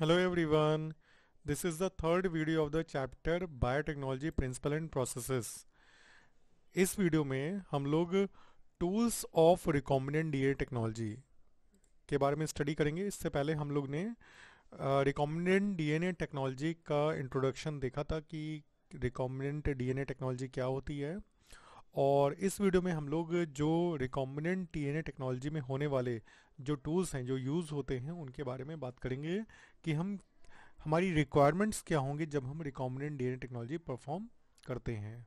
Hello everyone. This is the third video of the chapter Biotechnology Principle and Processes. इस video में हम लोग tools of recombinant DNA technology के बारे में स्टडी करेंगे इससे पहले हम लोग ने रिकॉम्बिनेंट डीएनए टेक्नोलॉजी का इंट्रोडक्शन देखा था कि रिकॉम्बिनेंट डीएनए टेक्नोलॉजी क्या होती है और इस वीडियो में हम लोग जो रिकॉम्बिनेंट टीएनए टेक्नोलॉजी में होने वाले जो टूल्स हैं जो यूज़ होते हैं उनके बारे में बात करेंगे कि हम हमारी रिक्वायरमेंट्स क्या होंगे जब हम रिकॉम्बिनेंट डीएनए टेक्नोलॉजी परफॉर्म करते हैं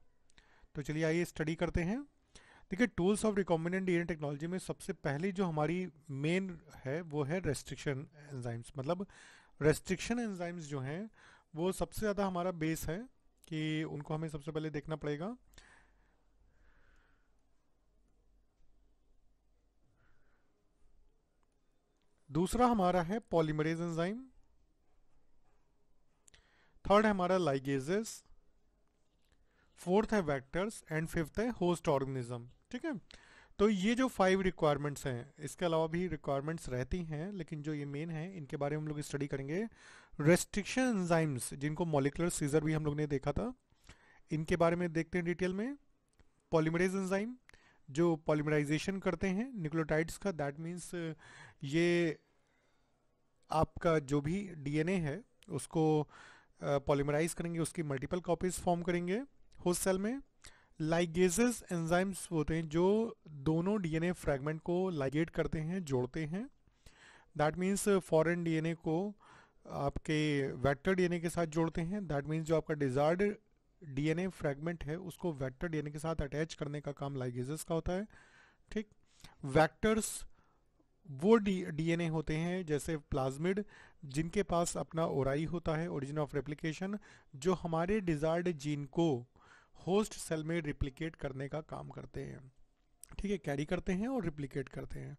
तो चलिए आइए स्टडी करते हैं देखिए tools of recombinant DNA technology में सबसे पहले जो हमारी मेन है वो है रेस्ट्रिक्शन एंजाइम्स मतलब रेस्ट्रिक्शन एंजाइम्स जो हैं वो सबसे ज़्यादा हमारा बेस है कि उनको हमें सबसे पहले देखना पड़ेगा दूसरा हमारा है पॉलीमरेज एंजाइम थर्ड है हमारा लाइगेजेस फोर्थ है वेक्टर्स एंड फिफ्थ है होस्ट ऑर्गेनिज्म ठीक है तो ये जो फाइव रिक्वायरमेंट्स हैं इसके अलावा भी रिक्वायरमेंट्स रहती हैं लेकिन जो ये मेन है इनके बारे में हम लोग स्टडी करेंगे रेस्ट्रिक्शन एंजाइम्स जिनको मोलिकुलर सीजर भी हम लोग ने देखा था इनके बारे में देखते हैं डिटेल में पॉलीमरेज एंजाइम जो पॉलीमराइजेशन करते हैं न्यूक्लोटाइड्स का दैट मीन्स ये आपका जो भी डीएनए है उसको पॉलीमराइज करेंगे उसकी मल्टीपल कॉपीज फॉर्म करेंगे होस्ट सेल में लाइगेजेस एंजाइम्स होते हैं जो दोनों डीएनए फ्रैगमेंट को लाइगेट करते हैं जोड़ते हैं दैट मीन्स फॉरेन डीएनए को आपके वेक्टर डीएनए के साथ जोड़ते हैं दैट मीन्स जो आपका डिजायर्ड डीएनए फ्रैगमेंट है उसको वेक्टर डीएनए के साथ अटैच करने का काम लाइगेजेस का होता है ठीक वैक्टर्स वो डीएनए होते हैं जैसे प्लाज्मिड जिनके पास अपना ओराई होता है ओरिजिन ऑफ रेप्लिकेशन जो हमारे डिजायर्ड जीन को होस्ट सेल में रिप्लिकेट करने का काम करते हैं ठीक है कैरी करते हैं और रिप्लिकेट करते हैं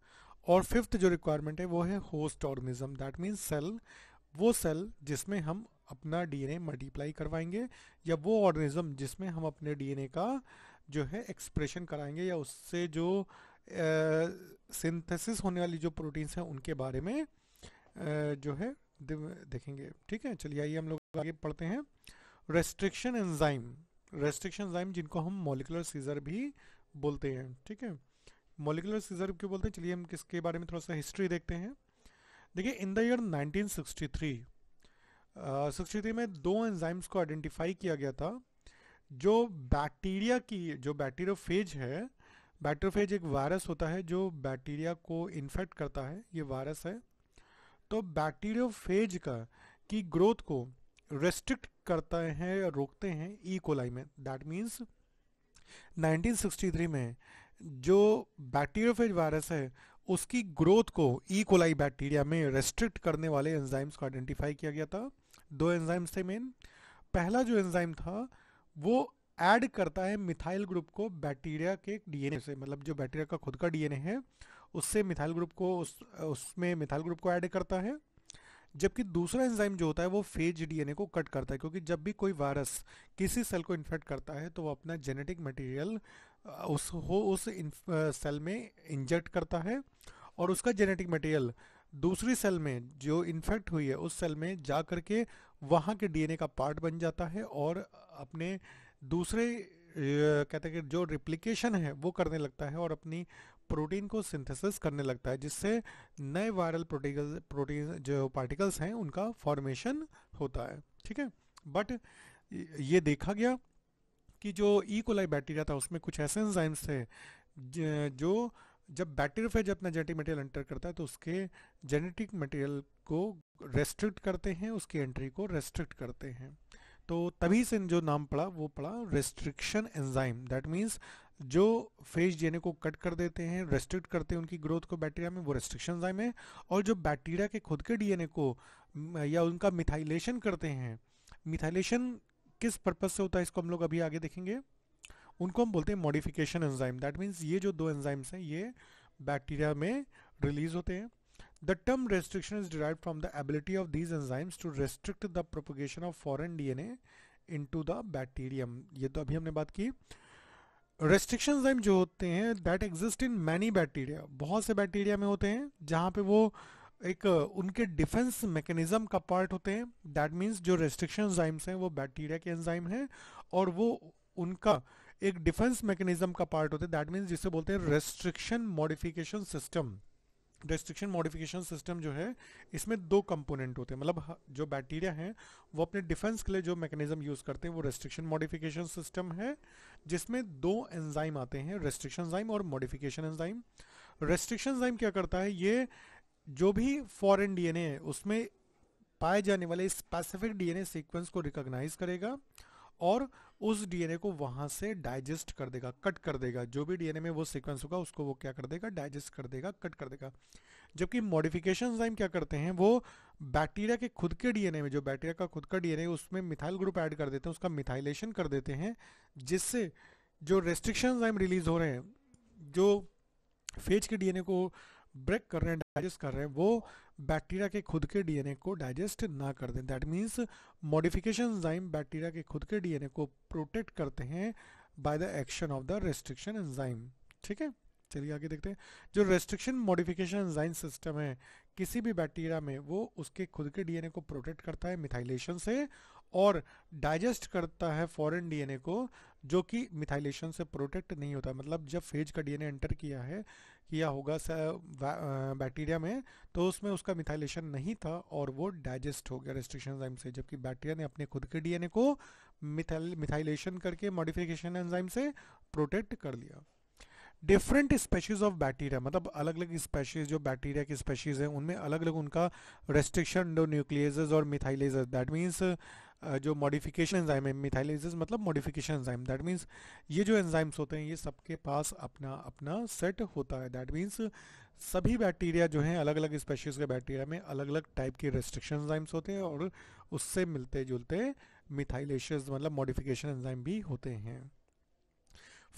और फिफ्थ जो रिक्वायरमेंट है वो है host organism that means cell वो सेल जिसमें हम अपना डीएनए मल्टीप्लाई करवाएंगे या वो ऑर्गेनिज्म जिसमें हम अपने डीएनए का जो है एक्सप्रेशन कराएंगे या उससे जो सिंथेसिस होने वाली जो प्रोटीन्स हैं उनके बारे में आ, जो है देखेंगे ठीक है चलिए आइए हम लोग आगे पढ़ते हैं रेस्ट्रिक्शन एंजाइम रेस्ट्रिक्शन एंजाइम जिनको हम मोलिकुलर सीजर भी बोलते हैं ठीक है मोलिकुलर सीजर क्यों बोलते हैं चलिए हम किसके बारे में थोड़ा सा हिस्ट्री देखते हैं देखिए इन द ईयर 1963 63 में दो एंजाइम्स को आइडेंटिफाई किया गया था जो बैक्टीरिया की जो फेज है बैक्टरोफेज एक वायरस होता है जो बैक्टीरिया को इन्फेक्ट करता है ये वायरस है तो बैक्टीरियोफेज का की ग्रोथ को रेस्ट्रिक्ट करते हैं या रोकते हैं ई e. कोलाई में दैट मीन्स 1963 में जो बैक्टीरियोफेज वायरस है उसकी ग्रोथ को ई e. कोलाई बैक्टीरिया में रेस्ट्रिक्ट करने वाले एंजाइम्स को आइडेंटिफाई किया गया था दो एंजाइम्स थे मेन पहला जो एंजाइम था वो ऐड करता है मिथाइल ग्रुप को बैक्टीरिया के डीएनए से मतलब जो बैक्टीरिया का खुद का डीएनए है उससे मिथाइल ग्रुप को उस उसमें मिथाइल ग्रुप को ऐड करता है जबकि दूसरा एंजाइम जो होता है वो फेज डीएनए को कट करता है क्योंकि जब भी कोई वायरस किसी सेल को इन्फेक्ट करता है तो वो अपना जेनेटिक मटेरियल उस हो उस सेल में इंजेक्ट करता है और उसका जेनेटिक मटेरियल दूसरी सेल में जो इन्फेक्ट हुई है उस सेल में जा करके वहाँ के डीएनए का पार्ट बन जाता है और अपने दूसरे कहते हैं कि जो रिप्लिकेशन है वो करने लगता है और अपनी प्रोटीन को सिंथेसिस करने लगता है जिससे नए वायरल प्रोटीकल प्रोटीन जो पार्टिकल्स हैं उनका फॉर्मेशन होता है ठीक है बट ये देखा गया कि जो ई कोलाई बैक्टीरिया था उसमें कुछ ऐसे एंजाइम्स थे जो जब बैक्टीरियोफेज अपना जेनेटिक मटेरियल एंटर करता है तो उसके जेनेटिक मटेरियल को रेस्ट्रिक्ट करते हैं उसकी एंट्री को रेस्ट्रिक्ट करते हैं तो तभी से जो नाम पड़ा वो पड़ा रेस्ट्रिक्शन एंजाइम दैट मीन्स जो फेज डीएनए को कट कर देते हैं रेस्ट्रिक्ट करते हैं उनकी ग्रोथ को बैक्टीरिया में वो रेस्ट्रिक्शन एंजाइम है और जो बैक्टीरिया के खुद के डीएनए को या उनका मिथाइलेशन करते हैं मिथाइलेशन किस पर्पज से होता है इसको हम लोग अभी आगे देखेंगे उनको हम बोलते हैं मॉडिफिकेशन एंजाइम दैट मीन्स ये जो दो एंजाइम्स हैं ये बैक्टीरिया में रिलीज होते हैं The term restriction is derived from the ability of these enzymes to restrict the propagation of foreign DNA into the bacterium. ये तो अभी हमने बात की रेस्ट्रिक्शन एंजाइम जो होते हैं that exist in many bacteria बहुत से बैक्टीरिया में होते हैं जहाँ पे वो एक उनके डिफेंस मैकेनिज्म का पार्ट होते हैं दैट मीन्स जो रेस्ट्रिक्शन एंजाइम्स हैं वो बैक्टीरिया के एंजाइम हैं और वो उनका एक डिफेंस मैकेनिज्म का पार्ट होते हैं दैट मीन्स जिसे बोलते हैं restriction modification system restriction modification system जो है इसमें दो कंपोनेंट होते हैं मतलब जो बैक्टीरिया हैं वो अपने डिफेंस के लिए जो मैकेनिज्म यूज़ करते हैं वो रेस्ट्रिक्शन मॉडिफिकेशन सिस्टम है जिसमें दो एंजाइम आते हैं रेस्ट्रिक्शन एंजाइम और मॉडिफिकेशन एंजाइम रेस्ट्रिक्शन एंजाइम क्या करता है ये जो भी फॉरेन डीएनए है उसमें पाए जाने वाले स्पेसिफिक डीएनए सीक्वेंस को रिकॉग्नाइज करेगा और उस डीएनए को वहां से डाइजेस्ट कर देगा कट कर देगा जो भी डीएनए में वो सीक्वेंस होगा उसको वो क्या कर देगा डाइजेस्ट कर देगा कट कर देगा जबकि मॉडिफिकेशन टाइम क्या करते हैं वो बैक्टीरिया के खुद के डीएनए में जो बैक्टीरिया का खुद का डीएनए उसमें मिथाइल ग्रुप ऐड कर देते हैं उसका मिथाइलेशन कर देते हैं जिससे जो रेस्ट्रिक्शन टाइम रिलीज हो रहे हैं जो फेज के डीएनए को ब्रेक कर रहे हैं डाइजेस्ट कर रहे हैं वो बैक्टीरिया के खुद के डीएनए को डाइजेस्ट ना कर दें that means modification enzyme bacteria के खुद के डीएनए को प्रोटेक्ट करते हैं by the action of the restriction enzyme ठीक है चलिए आगे देखते हैं जो रेस्ट्रिक्शन मॉडिफिकेशन एंजाइम सिस्टम है किसी भी बैक्टीरिया में वो उसके खुद के डीएनए को प्रोटेक्ट करता है मिथाइलेशन से और डाइजेस्ट करता है फॉरेन डीएनए को जो कि मिथाइलेशन से प्रोटेक्ट नहीं होता मतलब जब फेज का डीएनए एंटर किया है किया होगा बैक्टीरिया में तो उसमें उसका मिथाइलेशन नहीं था और वो डाइजेस्ट हो गया रेस्ट्रिक्शन एंजाइम से जबकि बैक्टीरिया ने अपने खुद के डीएनए को मिथाइल मिथाइलेशन करके मॉडिफिकेशन एंजाइम से प्रोटेक्ट कर लिया डिफरेंट स्पेशीज ऑफ बैक्टीरिया मतलब अलग अलग स्पेशीज जो बैक्टीरिया की स्पेशीज हैं उनमें अलग अलग उनका रेस्ट्रिक्शन न्यूक्लियजेज और मिथाइलेज दैट मीन्स जो मॉडिफिकेशन एंजाइम है मिथाइलाइजेस मतलब मॉडिफिकेशन एंजाइम दैट मींस ये जो एंजाइम्स होते हैं ये सबके पास अपना अपना सेट होता है दैट मींस सभी बैक्टीरिया जो हैं अलग अलग स्पेशीज़ के बैक्टीरिया में अलग अलग टाइप के रेस्ट्रिक्शन एंजाइम्स होते हैं और उससे मिलते जुलते मिथाइलेशस मतलब मॉडिफिकेशन एंजाइम भी होते हैं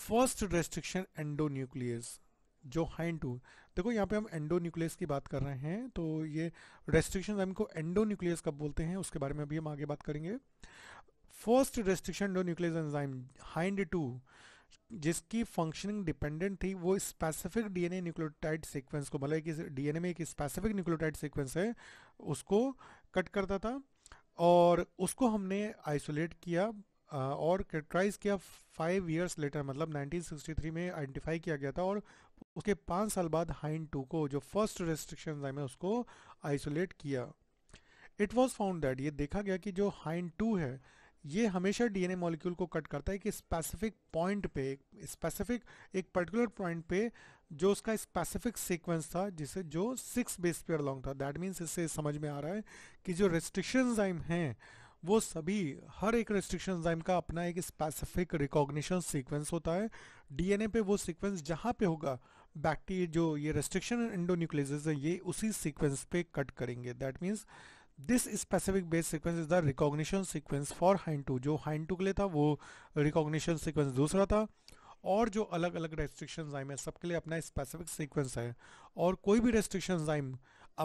फर्स्ट रेस्ट्रिक्शन एंडोन्यूक्लियस जो हाइन टू देखो यहाँ पे हम एंडो न्यूक्लियस की बात कर रहे हैं तो ये रेस्ट्रिक्शन हमको एंडो न्यूक्लियस कब बोलते हैं उसके बारे में अभी हम आगे बात करेंगे first restriction endonuclease enzyme Hind two जिसकी फंक्शनिंग डिपेंडेंट थी वो स्पेसिफिक डीएनए न्यूक्लियोटाइड सीक्वेंस को मतलब कि डीएनए में एक स्पेसिफिक न्यूक्लियोटाइड सीक्वेंस है उसको कट करता था और उसको हमने आइसोलेट किया और कैरेक्टराइज किया फाइव ईयर्स लेटर मतलब 1963 में आइडेंटिफाई किया गया था और उसके पाँच साल बाद हाइन टू को जो फर्स्ट रेस्ट्रिक्शन है उसको आइसोलेट किया इट वॉज फाउंड दैट ये देखा गया कि जो हाइन टू है ये हमेशा डीएनए मॉलिक्यूल को कट करता है कि स्पेसिफिक पॉइंट पे स्पेसिफिक एक पर्टिकुलर पॉइंट पे जो उसका स्पेसिफिक सीक्वेंस था जिसे जो सिक्स बेस पेयर लॉन्ग था दैट मीन्स इससे समझ में आ रहा है कि जो रेस्ट्रिक्शन जाइम हैं वो सभी हर एक रेस्ट्रिक्शन एंजाइम का अपना एक स्पेसिफिक रिकॉग्निशन सीक्वेंस होता है डीएनए पे वो सीक्वेंस जहाँ पे होगा बैक्टीरिया जो ये रेस्ट्रिक्शन इंडोन्यूक्लियस है ये उसी सीक्वेंस पे कट करेंगे that means this specific base sequence is the recognition sequence for Hind two जो हाइन टू के लिए था वो रिकॉग्निशन सीक्वेंस दूसरा था और जो अलग अलग रेस्ट्रिक्शन जाइम है सबके लिए अपना स्पेसिफिक सीक्वेंस है और कोई भी रेस्ट्रिक्शन जाइम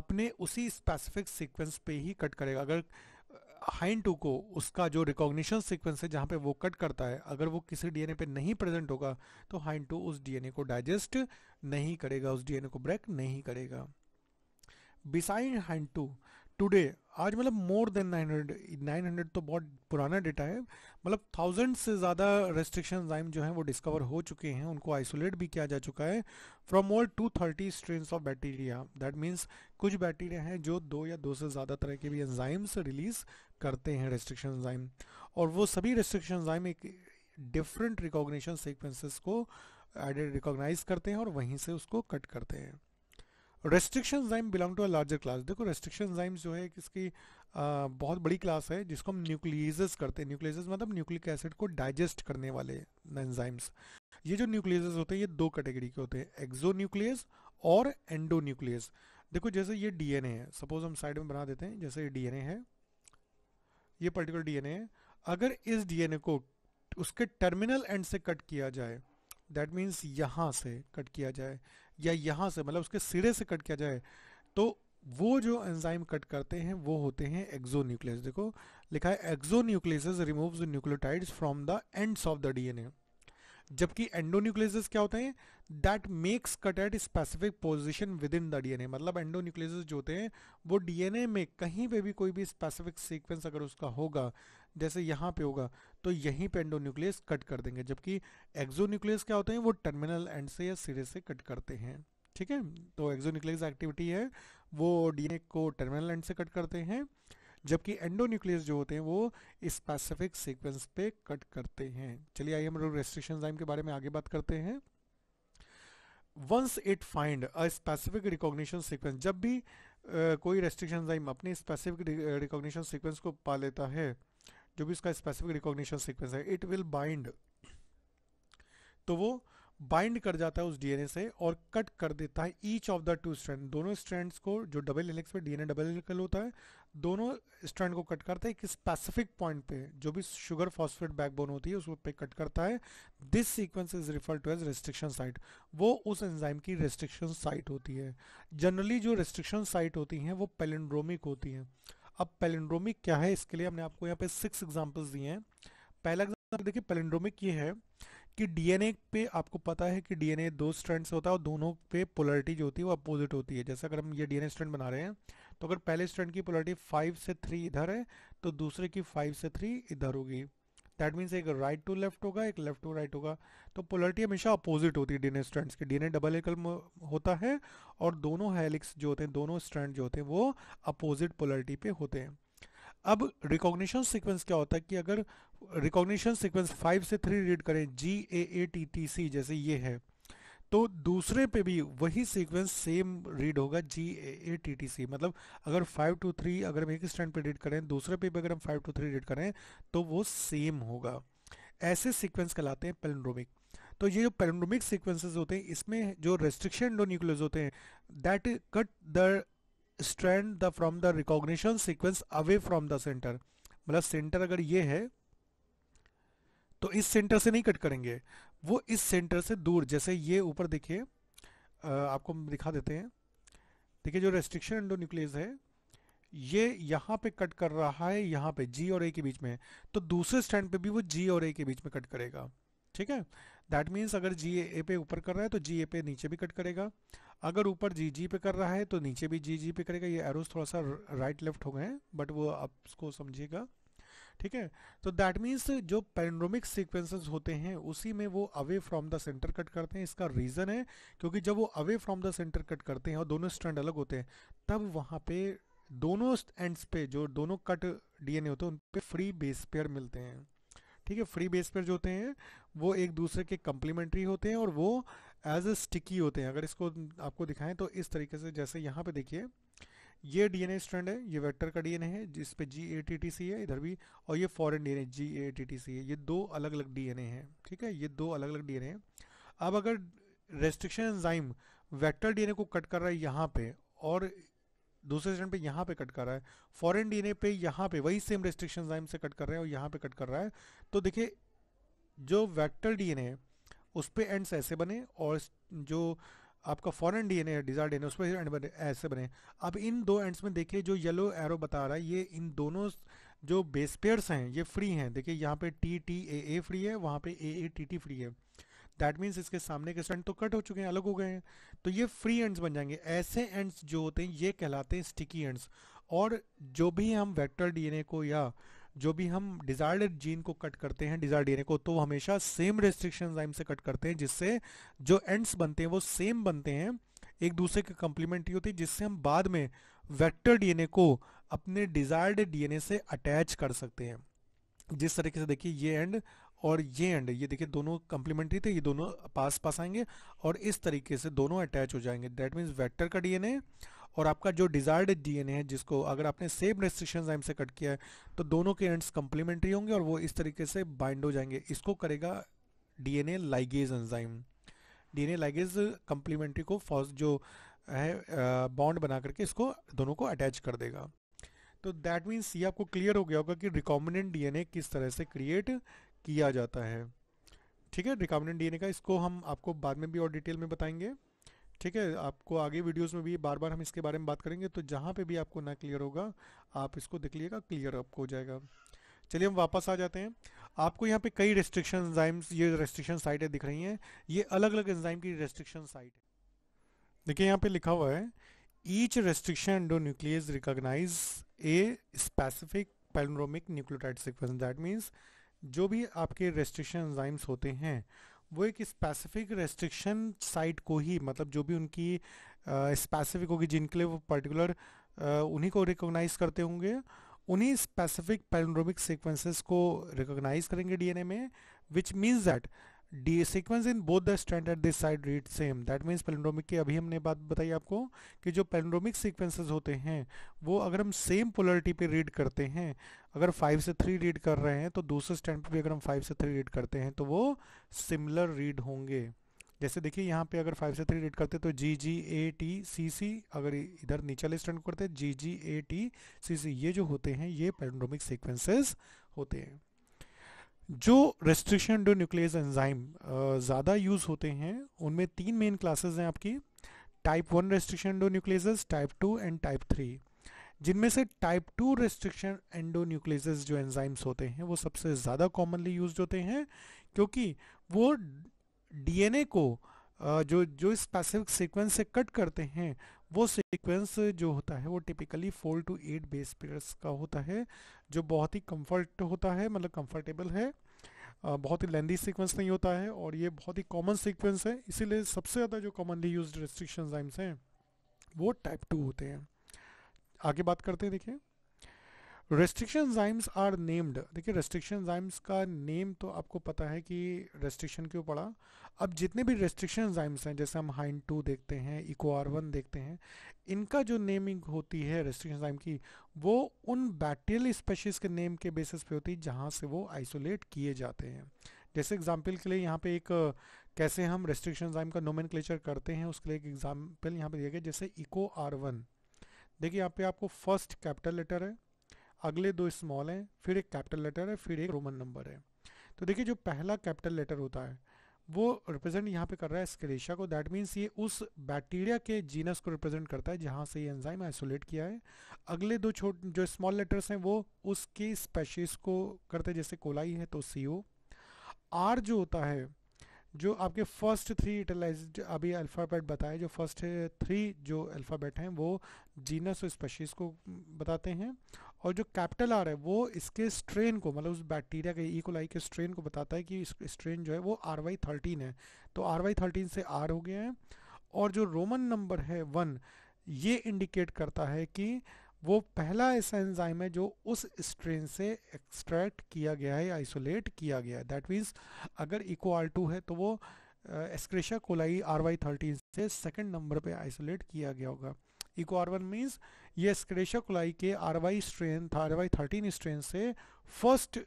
अपने उसी स्पेसिफिक सीक्वेंस पे ही कट करेगा अगर हाइन टू को उसका जो रिकॉग्निशन सीक्वेंस है जहाँ पे वो कट करता है अगर वो किसी डीएनए पे नहीं प्रेजेंट होगा तो हाइन टू उस डीएनए को डाइजेस्ट नहीं करेगा उस डीएनए को ब्रेक नहीं करेगा बिसाइड हाइन टू टूडे आज मतलब मोर देन 900 900 तो बहुत पुराना डेटा है मतलब थाउजेंड से ज़्यादा रेस्ट्रिक्शन जाइम जो हैं वो डिस्कवर हो चुके हैं उनको आइसोलेट भी किया जा चुका है from more to thirty strain of bacteria that means कुछ बैक्टीरिया हैं जो दो या दो से ज़्यादा तरह के भी एंजाइम्स रिलीज करते हैं रेस्ट्रिक्शन जाइम और वो सभी रेस्ट्रिक्शन जाइम एक डिफरेंट रिकॉग्निशन सीक्वेंसेस को एडेड रिकॉग्नाइज करते हैं और वहीं से उसको कट करते हैं restriction enzyme belong to a larger class देखो रेस्ट्रिक्शन जाइम जो है इसकी बहुत बड़ी क्लास है जिसको हम न्यूक्लियजेस करते हैं न्यूक्लियजेस मतलब न्यूक्लिक एसिड को डाइजेस्ट करने वाले एंजाइम्स ये जो न्यूक्लियजेस होते हैं ये दो कैटेगरी के होते हैं एक्जो न्यूक्लियस और एंडो न्यूक्लियस देखो जैसे ये डीएनए है सपोज हम साइड में बना देते हैं जैसे ये डीएनए है ये पर्टिकुलर डीएनए है अगर इस डीएनए को उसके टर्मिनल एंड से कट किया जाए दैट मीन्स यहाँ से कट किया जाए या यहाँ से मतलब उसके सिरे से कट किया जाए तो वो जो एंजाइम कट करते हैं वो होते हैं एक्जो न्यूक्लियस देखो लिखा है exonuclease remove the nucleotides from the ends of the DNA जबकि एंडोन्यूक्लियसेस क्या होते हैं that makes cut at specific position within the DNA मतलब एंडोन्यूक्लियसेस जो होते हैं वो डीएनए में कहीं पे भी कोई भी स्पेसिफिक सीक्वेंस अगर उसका होगा जैसे यहाँ पे होगा तो यहीं पे एंडोन्यूक्लियस कट कर देंगे जबकि एक्जोन्यूक्लियस क्या होते हैं वो टर्मिनल एंड से या सिरे से कट करते हैं ठीक है तो एक्जोन्यूक्लियस एक्टिविटी है वो डीएनए को टर्मिनल एंड से कट करते हैं जबकि एंडोन्यूक्लियस जो होते हैं वो स्पेसिफिक सीक्वेंस पे कट करते हैं चलिए आइए हम लोग रेस्ट्रिक्शन टाइम के बारे में आगे बात करते हैं once it find a specific recognition sequence जब भी Uh, कोई रेस्ट्रिक्शन एंजाइम अपने स्पेसिफिक रिकॉग्निशन सीक्वेंस को पा लेता है जो भी उसका स्पेसिफिक रिकॉग्निशन सीक्वेंस है इट विल बाइंड तो वो बाइंड कर जाता है उस डीएनए से और कट कर देता है each of the two strand दोनों स्ट्रैंड्स को जो डबल हेलिक्स पे डीएनए डबल हेलिकल होता है दोनों स्ट्रैंड को कट करता है एक स्पेसिफिक पॉइंट पे जो भी शुगर फॉस्फेट बैकबोन होती है उस पे कट करता है this sequence is refer to as restriction site वो उस एंजाइम की रेस्ट्रिक्शन साइट होती है जनरली जो रेस्ट्रिक्शन साइट होती हैं वो पेलेंड्रोमिक होती हैं अब पेलिंड्रोमिक क्या है इसके लिए हमने आपको यहाँ पे सिक्स एग्जाम्पल्स दिए हैं पहला एग्जाम्पल देखिए पेलिंड्रोमिक ये है कि डीएनए पे आपको पता है कि डीएनए दो स्ट्रैंड से होता है और दोनों पे पोलरिटी जो होती है वो अपोजिट होती है जैसे अगर हम ये डीएनए स्ट्रैंड बना रहे हैं तो अगर पहले स्ट्रैंड की पोलरिटी फाइव से थ्री इधर है तो दूसरे की फाइव से थ्री इधर होगी दैट मीन्स एक राइट टू लेफ्ट होगा एक लेफ्ट टू राइट होगा तो पोलरिटी हमेशा अपोजिट होती है डीएनए स्ट्रैंड्स की डीएनए डबल एकल होता है और दोनों हेलिक्स जो होते हैं दोनों स्ट्रैंड जो होते हैं वो अपोजिट पोलरिटी पे होते हैं अब रिकॉग्निशन सीक्वेंस क्या होता है कि अगर रिकॉग्निशन सीक्वेंस फाइव से थ्री रीड करें G A A T T सी जैसे ये है तो दूसरे पे भी वही सीक्वेंस सेम रीड होगा जी ए ए टी टी सी मतलब अगर फाइव टू थ्री अगर हम एक स्टैंड पे रीड करें दूसरे पे भी अगर हम फाइव टू थ्री रीड करें तो वो सेम होगा ऐसे सीक्वेंस कहलाते हैं पेलेंड्रोमिक तो ये जो पेलेंड्रोमिक सीक्वेंसेस होते हैं इसमें जो रेस्ट्रिक्शन एंडोन्यूक्लियस होते हैं that cut the strand the from the recognition sequence away from the center मतलब सेंटर अगर ये है तो इस सेंटर से नहीं कट करेंगे वो इस सेंटर से दूर जैसे ये ऊपर देखिए आपको दिखा देते हैं देखिए जो रेस्ट्रिक्शन एंडोन्यूक्लियस है ये यहाँ पे कट कर रहा है यहाँ पे जी और ए के बीच में तो दूसरे स्टैंड पे भी वो जी और ए के बीच में कट करेगा ठीक है दैट मीन्स अगर जी ए पे ऊपर कर रहा है तो जी ए पे नीचे भी कट करेगा अगर ऊपर जी जी पे कर रहा है तो नीचे भी जी जी पे करेगा ये एरोज थोड़ा सा राइट लेफ्ट हो गए हैं बट वो आप उसको समझिएगा ठीक है तो दैट मीन्स जो पेंड्रोमिक सीक्वेंसेस होते हैं उसी में वो away from the center cut करते हैं इसका रीज़न है क्योंकि जब वो away from the center cut करते हैं और दोनों स्ट्रैंड अलग होते हैं तब वहाँ पे दोनों एंड्स पे जो दोनों कट डीएनए होते हैं उन पे फ्री बेस पेयर मिलते हैं ठीक है फ्री बेस पेयर जो होते हैं वो एक दूसरे के कम्प्लीमेंट्री होते हैं और वो एज ए स्टिकी होते हैं अगर इसको आपको दिखाएं तो इस तरीके से जैसे यहाँ पे देखिए ये डीएनए स्ट्रैंड है ये वेक्टर का डीएनए है जिस पे जी ए टी टी सी है इधर भी और ये foreign DNA G A T T C है ये दो अलग अलग डीएनए हैं ठीक है ये दो अलग अलग डीएनए हैं अब अगर रेस्ट्रिक्शन एंजाइम वेक्टर डीएनए को कट कर रहा है यहाँ पे और दूसरे स्ट्रैंड पे यहाँ पे कट कर रहा है फॉरेन डीएनए पे यहाँ पे वही सेम रेस्ट्रिक्शन एंजाइम से कट कर रहा है और यहाँ पे कट कर रहा है तो देखिए जो वेक्टर डीएनए उस पर एंड्स ऐसे बने और जो आपका फॉरन डी डीएनए है डिजायर उस पर एंड बने ऐसे बने अब इन दो एंड्स में देखिए जो येलो एरो बता रहा है ये इन दोनों जो बेस पेयर्स हैं ये फ्री हैं देखिए यहाँ पे T T A A free है वहाँ पे A A T T free है दैट मीन्स इसके सामने के स्टैंड तो कट हो चुके हैं अलग हो गए हैं तो ये फ्री एंड्स बन जाएंगे ऐसे एंड्स जो होते हैं ये कहलाते हैं स्टिकी एंड्स और जो भी हम वेक्टर डीएनए को या जो भी हम डिजायर्ड जीन को कट करते हैं डिजायर्ड डीएनए को तो हमेशा सेम रेस्ट्रिक्शन एंजाइम से कट करते हैं जिससे जो एंड्स बनते हैं वो सेम बनते हैं एक दूसरे के कंप्लीमेंट्री होती है जिससे हम बाद में वेक्टर डीएनए को अपने डिजायर्ड डीएनए से अटैच कर सकते हैं जिस तरीके से देखिए ये एंड और ये एंड ये देखिए दोनों कंप्लीमेंट्री थे ये दोनों पास पास आएंगे और इस तरीके से दोनों अटैच हो जाएंगे दैट मीन्स वेक्टर का डीएनए और आपका जो डिजायर्ड डीएनए है जिसको अगर आपने सेम रेस्ट्रिक्शन टाइम से कट किया है तो दोनों के एंड्स कंप्लीमेंट्री होंगे और वो इस तरीके से बाइंड हो जाएंगे इसको करेगा DNA ligase enzyme DNA ligase complementary को फर्स्ट जो है बॉन्ड बना करके इसको दोनों को अटैच कर देगा तो दैट मीन्स ये आपको क्लियर हो गया होगा कि रिकॉम्बिनेंट डीएनए किस तरह से क्रिएट किया जाता है ठीक है रिकॉम्बिनेंट डीएनए का इसको हम आपको बाद में भी और डिटेल में बताएंगे ठीक है आपको आगे वीडियोस में भी बार बार हम इसके बारे में बात करेंगे तो जहाँ पे भी आपको ना क्लियर होगा आप इसको देख लीजिएगा क्लियर आपको हो जाएगा चलिए हम वापस आ जाते हैं आपको यहाँ पे कई रेस्ट्रिक्शन एंजाइम्स ये रेस्ट्रिक्शन साइटें दिख रही हैं ये अलग अलग एंजाइम की रेस्ट्रिक्शन साइट है देखिए यहाँ पे लिखा हुआ है each restriction nuclease recognize a specific palindromic nucleotide sequence that means जो भी आपके रेस्ट्रिक्शन एंजाइम्स होते हैं वो एक स्पेसिफिक रेस्ट्रिक्शन साइट को ही मतलब जो भी उनकी स्पेसिफिक होगी जिनके लिए वो पर्टिकुलर उन्हीं को रिकोगनाइज करते होंगे उन्हीं स्पेसिफिक पैलोड्रोमिक सीक्वेंसेस को रिकॉग्नाइज करेंगे डीएनए में which means that the sequence in both the strand at this side read same that means palindromic की अभी हमने बात बताई आपको कि जो पेलेंड्रोमिक सीक्वेंसेस होते हैं वो अगर हम सेम पोलरिटी पे रीड करते हैं अगर फाइव से थ्री रीड कर रहे हैं तो दूसरे स्टैंड पे भी अगर हम फाइव से थ्री रीड करते हैं तो वो सिमिलर रीड होंगे जैसे देखिए यहाँ पे अगर फाइव से थ्री रीड करते तो जी जी ए टी सी सी अगर इधर नीचे स्टैंड करते हैं जी जी ए टी सी सी ये जो होते हैं ये पैंडोमिक सिक्वेंसेज होते हैं जो रेस्ट्रिक्शन डो न्यूक्लियस एंजाइम ज़्यादा यूज़ होते हैं उनमें तीन मेन क्लासेज हैं आपकी type one restriction endonuclease type two and type three जिनमें से टाइप टू रेस्ट्रिक्शन एंडोन्यूक्लियस जो एंजाइम्स होते हैं वो सबसे ज़्यादा कॉमनली यूज होते हैं क्योंकि वो डीएनए को जो जो स्पेसिफिक सीक्वेंस से कट करते हैं वो सीक्वेंस जो होता है वो typically four to eight base pairs का होता है जो बहुत ही कंफर्ट होता है मतलब कंफर्टेबल है बहुत ही लेंदी सीक्वेंस नहीं होता है और ये बहुत ही कॉमन सीक्वेंस है इसीलिए सबसे ज़्यादा जो कॉमनली यूज रेस्ट्रिक्शन एंजाइम्स हैं वो टाइप टू होते हैं आगे बात करते हैं देखिए रेस्ट्रिक्शन जाइम्स आर नेम्ड देखिए रेस्ट्रिक्शन जाइम्स का नेम तो आपको पता है कि रेस्ट्रिक्शन क्यों पड़ा अब जितने भी रेस्ट्रिक्शन जाइम्स हैं जैसे हम हाइन टू देखते हैं इको आर वन देखते हैं इनका जो नेमिंग होती है रेस्ट्रिक्शन जाइम की वो उन बैक्टीरियल स्पेशीज के नेम के बेसिस पे होती है जहाँ से वो आइसोलेट किए जाते हैं जैसे एग्जाम्पल के लिए यहाँ पे एक कैसे हम रेस्ट्रिक्शन जाइम का नोमेन करते हैं उसके लिए एक एग्जाम्पल यहाँ पे दिया गया जैसे इको आर वन देखिए यहाँ पे आपको फर्स्ट कैपिटल लेटर है अगले दो स्मॉल हैं फिर एक कैपिटल लेटर है फिर एक रोमन नंबर है तो देखिए जो पहला कैपिटल लेटर होता है वो रिप्रेजेंट यहाँ पे कर रहा है एस्केरेशिया को दैट मीन्स ये उस बैक्टीरिया के जीनस को रिप्रेजेंट करता है जहाँ से ये एंजाइम आइसोलेट किया है अगले दो छोट जो स्मॉल लेटर्स हैं वो उसकी स्पेशीज को करते हैं जैसे कोलाई है तो सी आर जो होता है जो आपके फर्स्ट थ्री इटलाइज अभी अल्फ़ाबेट बताए जो फर्स्ट थ्री जो अल्फ़ाबेट हैं वो जीनस और स्पेशीज़ को बताते हैं और जो कैपिटल आर है वो इसके स्ट्रेन को मतलब उस बैक्टीरिया के ईकोलाई e. के स्ट्रेन को बताता है कि स्ट्रेन जो है वो आर वाई थर्टीन है तो आर वाई थर्टीन से आर हो गया है और जो रोमन नंबर है वन ये इंडिकेट करता है कि वो पहला ऐसा एंजाइम है जो उस स्ट्रेन से एक्सट्रैक्ट किया गया है आइसोलेट किया गया है दैट मीन्स अगर इको आर टू है तो वो Escherichia coli R Y thirteen से सेकेंड नंबर पे आइसोलेट किया गया होगा इको आर वन मीन्स ये स्क्रेशा कोलाई के आर वाई स्ट्रेन था आर वाई थर्टीन स्ट्रेन से फर्स्ट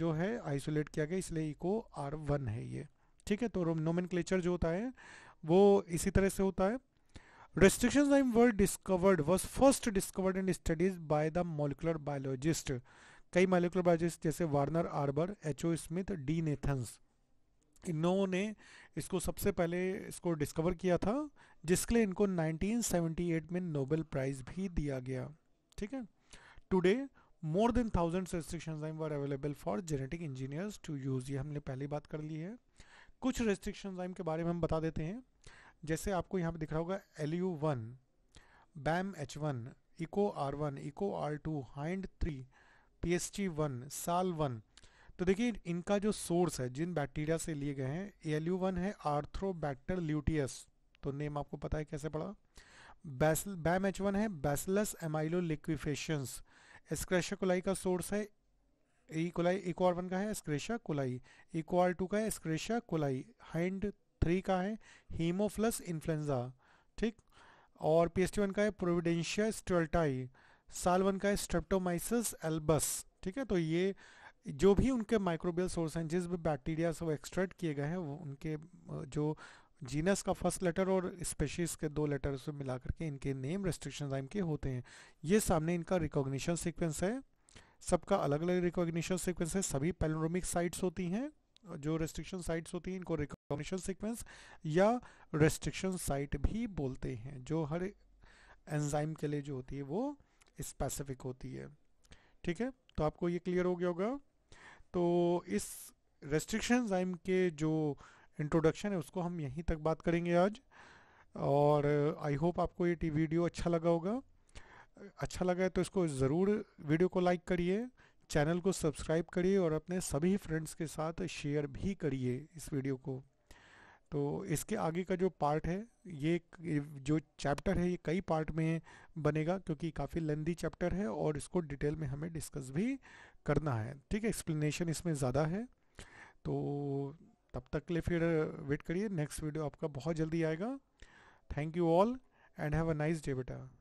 जो है आइसोलेट किया गया इसलिए इको आर वन है ये ठीक है तो नोमेन जो होता है वो इसी तरह से होता है restrictions on were discovered was first discovered and studied by the molecular biologist कई molecular biologists जैसे Werner Arber H O Smith D Nathans इन्होंने इसको सबसे पहले इसको डिस्कवर किया था जिसके लिए इनको 1978 में नोबेल प्राइज भी दिया गया ठीक है today more than thousand restriction were available for genetic engineers to use ये हमने पहली बात कर ली है कुछ रेस्ट्रिक्शन के बारे में हम बता देते हैं जैसे आपको यहाँ पे दिख रहा होगा L U one Bam H one Eco R one Eco R two Hind three P S T one Sal one तो देखिए इनका जो सोर्स है जिन बैक्टीरिया से लिए गए हैं एल यू वन है आर्थ्रोबैक्टर ल्यूटियस तो नेम आपको पता है कैसे पड़ा बैसल बैम एच वन है Bacillus amyloliquefaciens Escherichia coli का सोर्स है E coli Eco R one का है Escherichia coli Eco R two का है एस्क्रेशा कोलाई हाइंड थ्री का है हीमोफ्लस इन्फ्लुएंजा ठीक और पी एस टी वन का है प्रोविडेंशिया स्टोल्टाई साल वन का है स्ट्रेप्टोमाइसिस एल्बस ठीक है तो ये जो भी उनके माइक्रोबियल सोर्स हैं जिस भी बैक्टीरिया से वो एक्सट्रैक्ट किए गए हैं वो उनके जो जीनस का फर्स्ट लेटर और स्पेशीज के दो लेटर से मिला करके इनके नेम रेस्ट्रिक्शन टाइम के होते हैं ये सामने इनका रिकॉग्निशन सीक्वेंस है सबका अलग अलग रिकॉग्निशन सीक्वेंस है सभी पेलोरोमिक साइट्स होती हैं जो रेस्ट्रिक्शन साइट्स होती हैं इनको रिकॉग्निशन सीक्वेंस या रेस्ट्रिक्शन साइट भी बोलते हैं जो हर एंजाइम के लिए जो होती है वो स्पेसिफिक होती है ठीक है तो आपको ये क्लियर हो गया होगा तो इस रेस्ट्रिक्शन एंजाइम के जो इंट्रोडक्शन है उसको हम यहीं तक बात करेंगे आज और आई होप आपको ये वीडियो अच्छा लगा होगा अच्छा लगा है तो इसको ज़रूर वीडियो को लाइक करिए चैनल को सब्सक्राइब करिए और अपने सभी फ्रेंड्स के साथ शेयर भी करिए इस वीडियो को तो इसके आगे का जो पार्ट है ये जो चैप्टर है ये कई पार्ट में बनेगा क्योंकि काफ़ी लेंदी चैप्टर है और इसको डिटेल में हमें डिस्कस भी करना है ठीक है एक्सप्लेनेशन इसमें ज़्यादा है तो तब तक के लिए फिर वेट करिए नेक्स्ट वीडियो आपका बहुत जल्दी आएगा thank you all and have a nice day बेटा